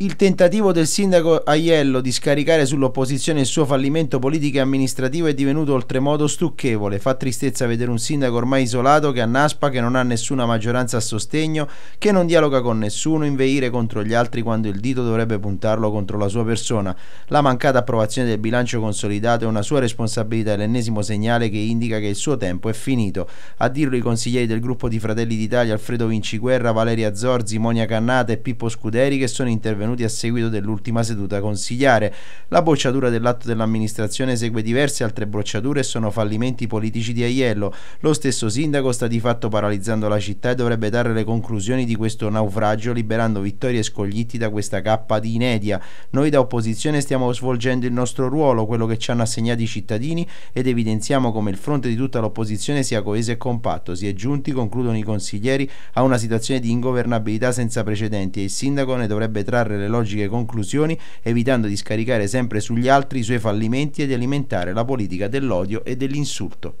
il tentativo del sindaco Aiello di scaricare sull'opposizione il suo fallimento politico e amministrativo è divenuto oltremodo stucchevole. Fa tristezza vedere un sindaco ormai isolato che annaspa, che non ha nessuna maggioranza a sostegno, che non dialoga con nessuno, inveire contro gli altri quando il dito dovrebbe puntarlo contro la sua persona. La mancata approvazione del bilancio consolidato è una sua responsabilità e l'ennesimo segnale che indica che il suo tempo è finito. A dirlo i consiglieri del gruppo di Fratelli d'Italia Alfredo Vinciguerra, Valeria Zorzi, Monia Cannata e Pippo Scuderi che sono intervenuti intervenuti a seguito dell'ultima seduta consigliare. La bocciatura dell'atto dell'amministrazione segue diverse altre bocciature e sono fallimenti politici di Aiello. Lo stesso sindaco sta di fatto paralizzando la città e dovrebbe dare le conclusioni di questo naufragio liberando Vittoria e Scoglitti da questa cappa di inedia. Noi da opposizione stiamo svolgendo il nostro ruolo, quello che ci hanno assegnato i cittadini ed evidenziamo come il fronte di tutta l'opposizione sia coeso e compatto. Si è giunti, concludono i consiglieri, a una situazione di ingovernabilità senza precedenti e il sindaco ne dovrebbe trarre le logiche conclusioni, evitando di scaricare sempre sugli altri i suoi fallimenti e di alimentare la politica dell'odio e dell'insulto.